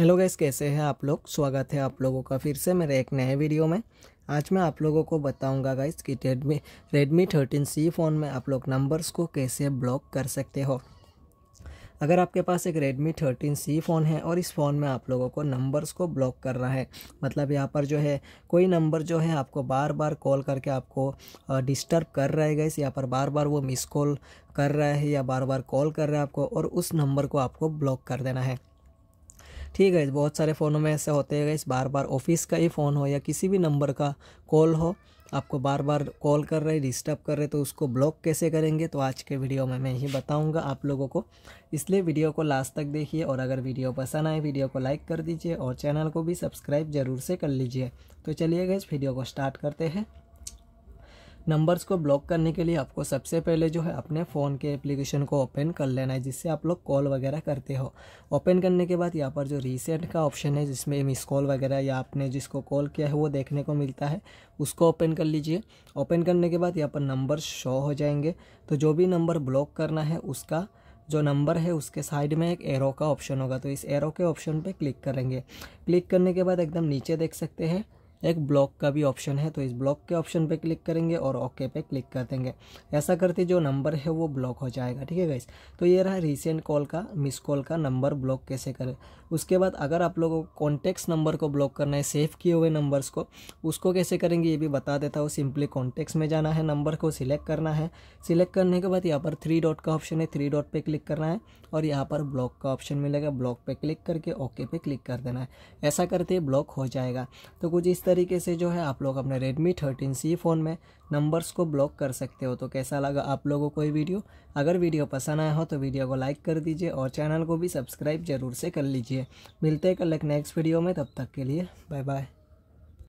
hello guys कैसे हैं आप लोग स्वागत है आप लोगों का फिर से मेरे एक नए वीडियो में आज मैं आप लोगों को बताऊंगा गाइस कि Redmi Redmi thirteen C phone में आप लोग नंबर्स को कैसे ब्लॉक कर सकते हो अगर आपके पास एक रेडमी थर्टीन सी फ़ोन है और इस फ़ोन में आप लोगों को नंबर्स को ब्लॉक कर रहा है मतलब यहाँ पर जो है कोई नंबर जो है आपको बार बार कॉल करके आपको डिस्टर्ब कर रहा है गैस यहाँ पर बार बार वो मिस कॉल कर रहा है या बार बार कॉल कर रहा है आपको और उस नंबर को आपको ब्लॉक कर देना है ठीक है बहुत सारे फ़ोनों में ऐसे होते हैं इस बार बार ऑफिस का ही फ़ोन हो या किसी भी नंबर का कॉल हो आपको बार बार कॉल कर रहे डिस्टर्ब कर रहे तो उसको ब्लॉक कैसे करेंगे तो आज के वीडियो में मैं यही बताऊंगा आप लोगों को इसलिए वीडियो को लास्ट तक देखिए और अगर वीडियो पसंद आए वीडियो को लाइक कर दीजिए और चैनल को भी सब्सक्राइब ज़रूर से कर लीजिए तो चलिए गए इस वीडियो को स्टार्ट करते हैं नंबर्स को ब्लॉक करने के लिए आपको सबसे पहले जो है अपने फ़ोन के एप्लीकेशन को ओपन कर लेना है जिससे आप लोग कॉल वगैरह करते हो ओपन करने के बाद यहाँ पर जो रीसेंट का ऑप्शन है जिसमें मिस कॉल वगैरह या आपने जिसको कॉल किया है वो देखने को मिलता है उसको ओपन कर लीजिए ओपन करने के बाद यहाँ पर नंबर शो हो जाएंगे तो जो भी नंबर ब्लॉक करना है उसका जो नंबर है उसके साइड में एक एरो का ऑप्शन होगा तो इस एरो के ऑप्शन पे क्लिक करेंगे क्लिक करने के बाद एकदम नीचे देख सकते हैं एक ब्लॉक का भी ऑप्शन है तो इस ब्लॉक के ऑप्शन पे क्लिक करेंगे और ओके पे क्लिक कर देंगे ऐसा करते जो नंबर है वो ब्लॉक हो जाएगा ठीक है गाइस तो ये रहा रिसेंट कॉल का मिस कॉल का नंबर ब्लॉक कैसे करें उसके बाद अगर आप लोगों को कॉन्टैक्ट्स नंबर को ब्लॉक करना है सेव किए हुए नंबर्स को उसको कैसे करेंगे ये भी बता देता हूँ सिंपली कॉन्टेक्स में जाना है नंबर को सिलेक्ट करना है सिलेक्ट करने के बाद यहाँ पर थ्री डॉट का ऑप्शन है थ्री डॉट पे क्लिक करना है और यहाँ पर ब्लॉक का ऑप्शन मिलेगा ब्लॉक पे क्लिक करके ओके पे क्लिक कर देना है ऐसा करते ब्लॉक हो जाएगा तो कुछ इस तरीके से जो है आप लोग अपने Redmi 13C फ़ोन में नंबर्स को ब्लॉक कर सकते हो तो कैसा लगा आप लोगों को ये वीडियो अगर वीडियो पसंद आया हो तो वीडियो को लाइक कर दीजिए और चैनल को भी सब्सक्राइब जरूर से कर लीजिए मिलते हैं कल एक नेक्स्ट वीडियो में तब तक के लिए बाय बाय